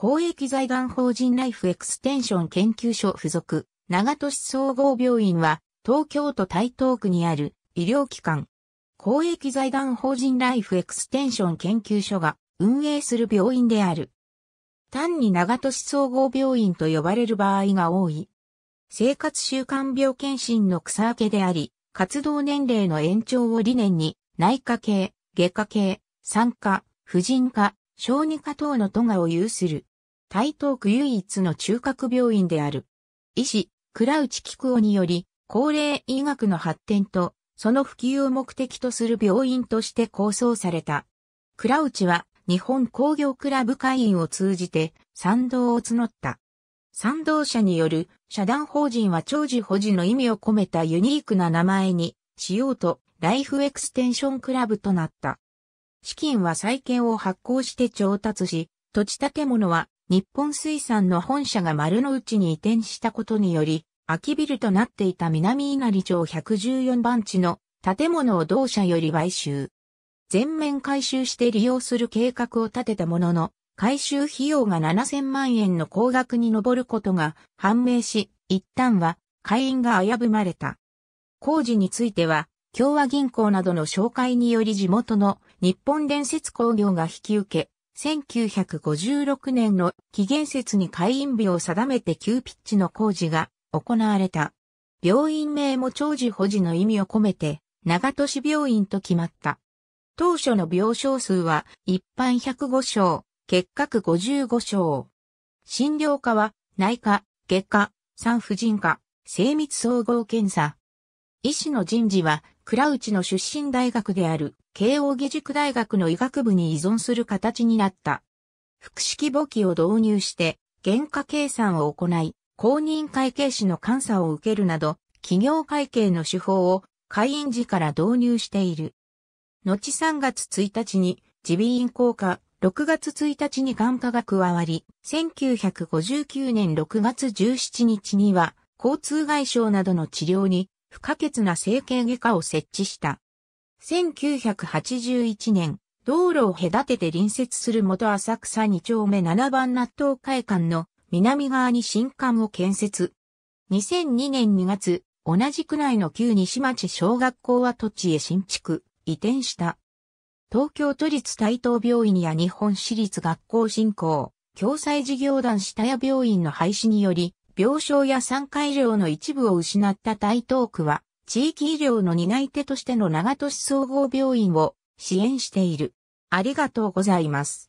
公益財団法人ライフエクステンション研究所付属、長都市総合病院は、東京都台東区にある医療機関。公益財団法人ライフエクステンション研究所が運営する病院である。単に長都市総合病院と呼ばれる場合が多い。生活習慣病検診の草分けであり、活動年齢の延長を理念に、内科系、外科系、産科、婦人科、小児科等の都がを有する。台東区唯一の中核病院である。医師、倉内菊夫により、高齢医学の発展と、その普及を目的とする病院として構想された。倉内は、日本工業クラブ会員を通じて、賛同を募った。賛同者による社団法人は長寿保持の意味を込めたユニークな名前にしようとライフエクステンションクラブとなった。資金は債券を発行して調達し、土地建物は日本水産の本社が丸の内に移転したことにより、空きビルとなっていた南稲荷町114番地の建物を同社より買収。全面回収して利用する計画を立てたものの、回収費用が7000万円の高額に上ることが判明し、一旦は会員が危ぶまれた。工事については、共和銀行などの紹介により地元の日本伝説工業が引き受け、1956年の紀元節に会員日を定めて急ピッチの工事が行われた。病院名も長寿保持の意味を込めて、長都市病院と決まった。当初の病床数は一般105床、結核55床。診療科は内科、外科、産婦人科、精密総合検査。医師の人事は倉内の出身大学である慶応義塾大学の医学部に依存する形になった。複式簿記を導入して、原価計算を行い、公認会計士の監査を受けるなど、企業会計の手法を会員時から導入している。後3月1日に自備員効果、6月1日に眼科が加わり、1959年6月17日には、交通外傷などの治療に不可欠な整形外科を設置した。1981年、道路を隔てて隣接する元浅草2丁目7番納豆会館の南側に新館を建設。2002年2月、同じ区内の旧西町小学校跡地へ新築、移転した。東京都立大東病院や日本私立学校振興、共済事業団下谷病院の廃止により、病床や産科医療の一部を失った台東区は、地域医療の担い手としての長都市総合病院を支援している。ありがとうございます。